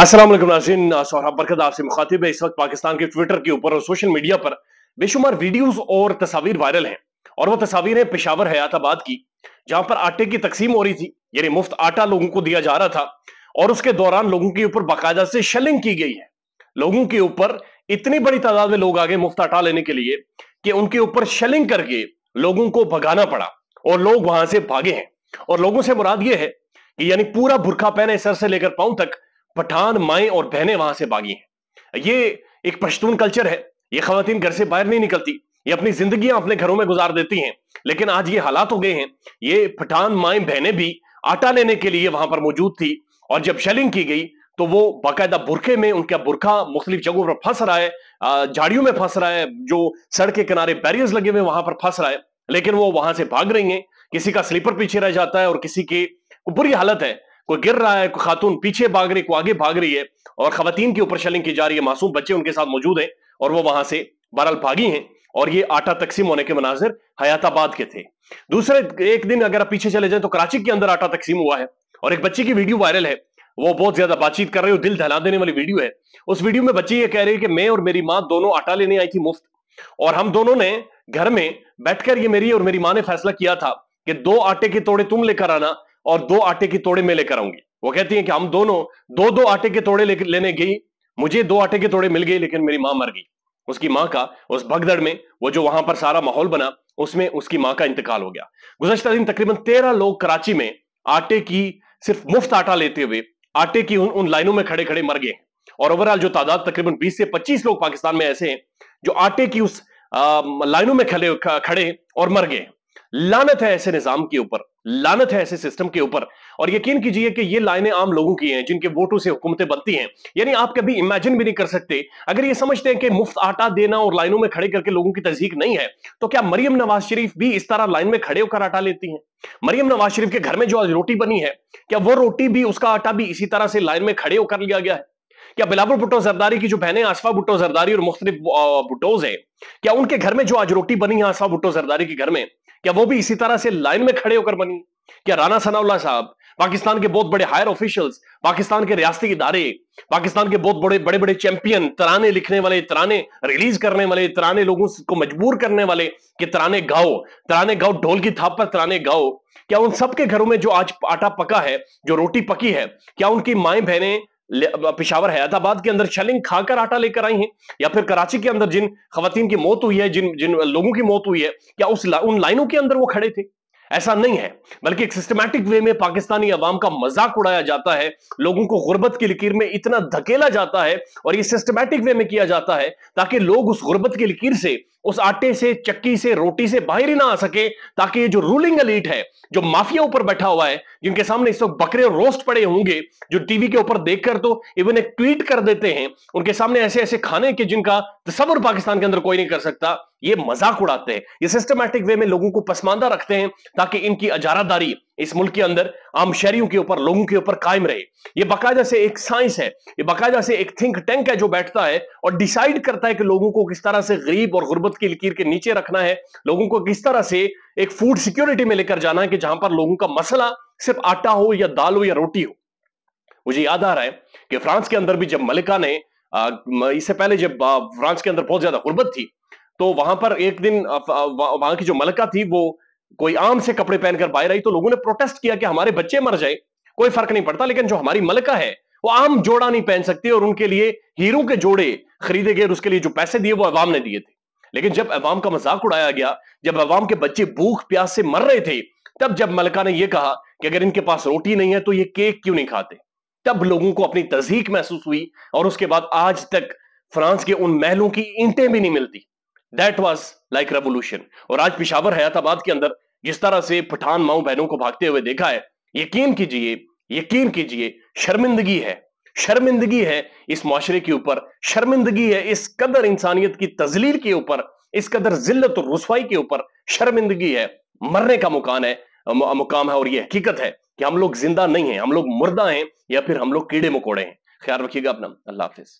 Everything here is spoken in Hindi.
असलम नाजिन सौरभ बरकत आपसे मुखातिब है इस वक्त पाकिस्तान के ट्विटर के ऊपर और सोशल मीडिया पर बेशुमार वीडियोस और तस्वीर वायरल हैं और वो तस्वीरें पेशावर हयातबाद की जहां पर आटे की तकसीम हो रही थी यानी मुफ्त आटा लोगों को दिया जा रहा था और उसके दौरान लोगों के ऊपर बाकायदा से शेलिंग की गई है लोगों के ऊपर इतनी बड़ी तादाद में लोग आ गए मुफ्त आटा लेने के लिए कि उनके ऊपर शेलिंग करके लोगों को भगाना पड़ा और लोग वहां से भागे हैं और लोगों से मुराद ये है कि यानी पूरा बुरखा पहने सर से लेकर पाऊं तक पठान माए और बहने वहां से बागी हैं ये एक पश्तून कल्चर है ये खातन घर से बाहर नहीं निकलती ये अपनी जिंदगी अपने घरों में गुजार देती हैं लेकिन आज ये हालात हो गए हैं ये पठान माए बहने भी आटा लेने के लिए वहां पर मौजूद थी और जब शेलिंग की गई तो वो बाकायदा बुरखे में उनका बुरखा मुख्तलिफ जगहों पर फंस रहा है झाड़ियों में फंस रहा है जो सड़क के किनारे बैरियर्स लगे हुए वहां पर फंस रहा है लेकिन वो वहां से भाग रही हैं किसी का स्लीपर पीछे रह जाता है और किसी की बुरी हालत है कोई गिर रहा है कोई खातून पीछे भाग रही कोई आगे भाग रही है और खातन के ऊपर शेलिंग की जा रही है मासूम बच्चे उनके साथ मौजूद हैं और वो वहां से बहरहाल भागी हैं और ये आटा तकसीम होने के मनाजिर हयाताबाद के थे दूसरे एक दिन अगर आप पीछे चले जाए तो कराची के अंदर आटा तकसीम हुआ है और एक बच्चे की वीडियो वायरल है वो बहुत ज्यादा बातचीत कर रही हो दिल धला देने वाली वीडियो है उस वीडियो में बच्चे ये कह रही है कि मैं और मेरी माँ दोनों आटा लेने आई थी मुफ्त और हम दोनों ने घर में बैठकर ये मेरी और मेरी माँ ने फैसला किया था कि दो आटे के तोड़े तुम लेकर आना और दो आटे की तोड़े मैं लेकर आऊंगी वो कहती है कि हम दोनों दो दो आटे के तोड़े लेने गई मुझे दो आटे के तोड़े मिल गए लेकिन मेरी माँ मर गई उसकी माँ का उस भगदड़ में वो जो वहां पर सारा माहौल बना उसमें उसकी माँ का इंतकाल हो गया गुजशत दिन तकरीबन तेरह लोग कराची में आटे की सिर्फ मुफ्त आटा लेते हुए आटे की उन, उन लाइनों में खड़े खड़े मर गए और ओवरऑल जो तादाद तकरीबन 20 से 25 लोग पाकिस्तान में ऐसे हैं जो आटे की उस लाइनों में खड़े खड़े और मर गए लानत है ऐसे निजाम के ऊपर लानत है ऐसे सिस्टम के ऊपर और यकीन कीजिए कि ये लाइनें आम लोगों की हैं जिनके वोटों से हुकूमतें बनती हैं यानी आप कभी इमेजिन भी नहीं कर सकते अगर ये समझते हैं कि मुफ्त आटा देना और लाइनों में खड़े करके लोगों की तस्दीक नहीं है तो क्या मरियम नवाज शरीफ भी इस तरह लाइन में खड़े होकर आटा लेती हैं मरियम नवाज शरीफ के घर में जो आज रोटी बनी है क्या वो रोटी भी उसका आटा भी इसी तरह से लाइन में खड़े होकर लिया गया है क्या बिलावर भुट्टो जरदारी की जो बहनें आसफा भुट्टो जरदारी और मुख्तलिफ भुट्टोज है क्या उनके घर में जो आज रोटी बनी है आसफा भुट्टो जरदारी के घर में क्या वो भी इसी तरह से लाइन में खड़े होकर बनी क्या राणा सनाउल्ला साहब पाकिस्तान के बहुत बड़े हायर ऑफिशियल्स पाकिस्तान के रियाती इदारे पाकिस्तान के बहुत बड़े बड़े बड़े चैंपियन तराने लिखने वाले तराने रिलीज करने वाले तराने लोगों को मजबूर करने वाले कि तराने गाओ तराने गाओ ढोल की थाप पर तराने गाओ क्या उन सबके घरों में जो आज आटा पका है जो रोटी पकी है क्या उनकी माए बहनें पिशावर हैदराबाद के अंदर शलिंग खाकर आटा लेकर आई हैं या फिर कराची के अंदर जिन खातन की मौत हुई है जिन जिन लोगों की मौत हुई है या उस ला, उन लाइनों के अंदर वो खड़े थे ऐसा नहीं है बल्कि एक सिस्टमैटिक वे में पाकिस्तानी अवाम का मजाक उड़ाया जाता है लोगों को गुर्बत की लकीर में इतना धकेला जाता है और ये सिस्टमैटिक वे में किया जाता है ताकि लोग उस गुर्बत की लकीर से उस आटे से चक्की से रोटी से बाहर ही ना आ सके ताकि ये जो रूलिंग अलीट है जो माफिया ऊपर बैठा हुआ है जिनके सामने इस वक्त बकरे रोस्ट पड़े होंगे जो टीवी के ऊपर देखकर तो इवन एक ट्वीट कर देते हैं उनके सामने ऐसे ऐसे खाने के जिनका तस्वर पाकिस्तान के अंदर कोई नहीं कर सकता ये मजाक उड़ाते हैं ये सिस्टमैटिक वे में लोगों को पसमानदा रखते हैं ताकि इनकी अजारादारी इस मुल्क के अंदर आम शहरियों के ऊपर लोगों के ऊपर कायम रहे ये बाकायदा से एक साइंस है ये बाकायदा से एक थिंक टैंक है जो बैठता है और डिसाइड करता है कि लोगों को किस तरह से गरीब और गुर्बत की लकीर के नीचे रखना है लोगों को किस तरह से एक फूड सिक्योरिटी में लेकर जाना है कि जहां पर लोगों का मसला सिर्फ आटा हो या दाल हो या रोटी हो मुझे याद आ रहा है कि फ्रांस के अंदर भी जब मलिका ने इससे पहले जब फ्रांस के अंदर बहुत ज्यादा गुर्बत थी तो वहां पर एक दिन वहां की जो मलका थी वो कोई आम से कपड़े पहनकर बाहर आई तो लोगों ने प्रोटेस्ट किया कि हमारे बच्चे मर जाए कोई फर्क नहीं पड़ता लेकिन जो हमारी मलका है वो आम जोड़ा नहीं पहन सकती और उनके लिए हीरों के जोड़े खरीदे गए और उसके लिए जो पैसे दिए वो अवाम ने दिए थे लेकिन जब अवाम का मजाक उड़ाया गया जब अवाम के बच्चे भूख प्यास से मर रहे थे तब जब मलका ने यह कहा कि अगर इनके पास रोटी नहीं है तो ये केक क्यों नहीं खाते तब लोगों को अपनी तजीक महसूस हुई और उसके बाद आज तक फ्रांस के उन महलों की ईंटें भी नहीं मिलती दैट वॉज लाइक रेवोल्यूशन और आज पिशावर हयाताबाद के अंदर जिस तरह से पठान माओ बहनों को भागते हुए देखा है यकीन कीजिए यकीन कीजिए शर्मिंदगी है शर्मिंदगी है इस माशरे के ऊपर शर्मिंदगी है इस कदर इंसानियत की तजलील के ऊपर इस कदर जिल्लत और रसवाई के ऊपर शर्मिंदगी है मरने का मुकान है मुकाम है और यह हकीकत है कि हम लोग जिंदा नहीं है हम लोग मुर्दा हैं या फिर हम लोग कीड़े मकोड़े हैं ख्याल रखिएगा अपना अल्लाह हाफिज़